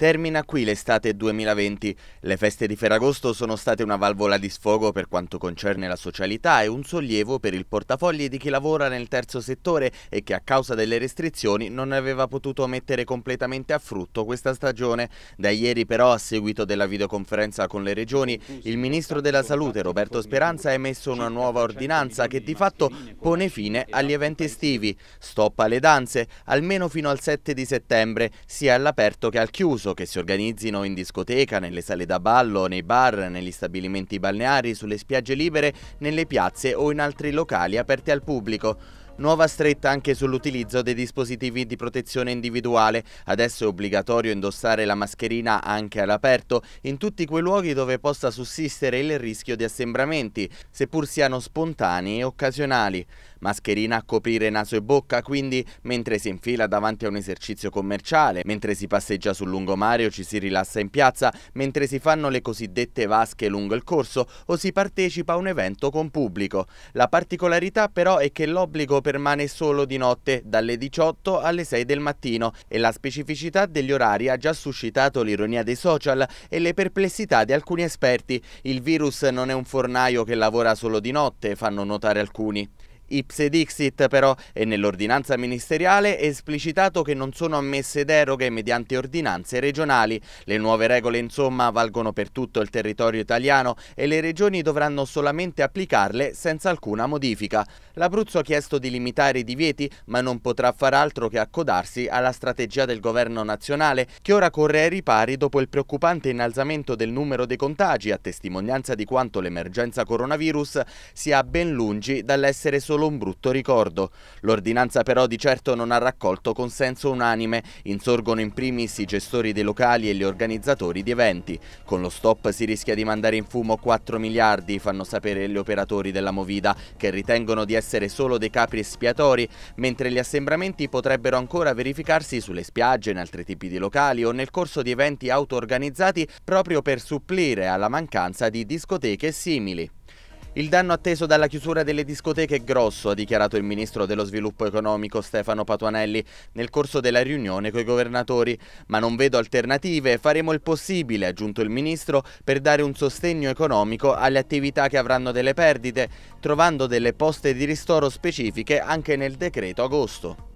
Termina qui l'estate 2020. Le feste di Ferragosto sono state una valvola di sfogo per quanto concerne la socialità e un sollievo per il portafogli di chi lavora nel terzo settore e che a causa delle restrizioni non aveva potuto mettere completamente a frutto questa stagione. Da ieri però, a seguito della videoconferenza con le regioni, il ministro della Salute Roberto Speranza ha emesso una nuova ordinanza che di fatto pone fine agli eventi estivi. Stoppa le danze, almeno fino al 7 di settembre, sia all'aperto che al chiuso senso che si organizzino in discoteca, nelle sale da ballo, nei bar, negli stabilimenti balneari, sulle spiagge libere, nelle piazze o in altri locali aperti al pubblico. Nuova stretta anche sull'utilizzo dei dispositivi di protezione individuale. Adesso è obbligatorio indossare la mascherina anche all'aperto in tutti quei luoghi dove possa sussistere il rischio di assembramenti, seppur siano spontanei e occasionali. Mascherina a coprire naso e bocca, quindi mentre si infila davanti a un esercizio commerciale, mentre si passeggia sul lungomare o ci si rilassa in piazza, mentre si fanno le cosiddette vasche lungo il corso o si partecipa a un evento con pubblico. La particolarità però è che l'obbligo permane solo di notte, dalle 18 alle 6 del mattino e la specificità degli orari ha già suscitato l'ironia dei social e le perplessità di alcuni esperti. Il virus non è un fornaio che lavora solo di notte, fanno notare alcuni. Ipse Dixit però è nell'ordinanza ministeriale esplicitato che non sono ammesse deroghe mediante ordinanze regionali. Le nuove regole insomma valgono per tutto il territorio italiano e le regioni dovranno solamente applicarle senza alcuna modifica. L'Abruzzo ha chiesto di limitare i divieti ma non potrà far altro che accodarsi alla strategia del governo nazionale che ora corre ai ripari dopo il preoccupante innalzamento del numero dei contagi a testimonianza di quanto l'emergenza coronavirus sia ben lungi dall'essere solo solo un brutto ricordo. L'ordinanza però di certo non ha raccolto consenso unanime, insorgono in primis i gestori dei locali e gli organizzatori di eventi. Con lo stop si rischia di mandare in fumo 4 miliardi, fanno sapere gli operatori della Movida, che ritengono di essere solo dei capri espiatori, mentre gli assembramenti potrebbero ancora verificarsi sulle spiagge, in altri tipi di locali o nel corso di eventi auto-organizzati proprio per supplire alla mancanza di discoteche simili. Il danno atteso dalla chiusura delle discoteche è grosso, ha dichiarato il ministro dello sviluppo economico Stefano Patuanelli nel corso della riunione coi governatori. Ma non vedo alternative, faremo il possibile, ha aggiunto il ministro, per dare un sostegno economico alle attività che avranno delle perdite, trovando delle poste di ristoro specifiche anche nel decreto agosto.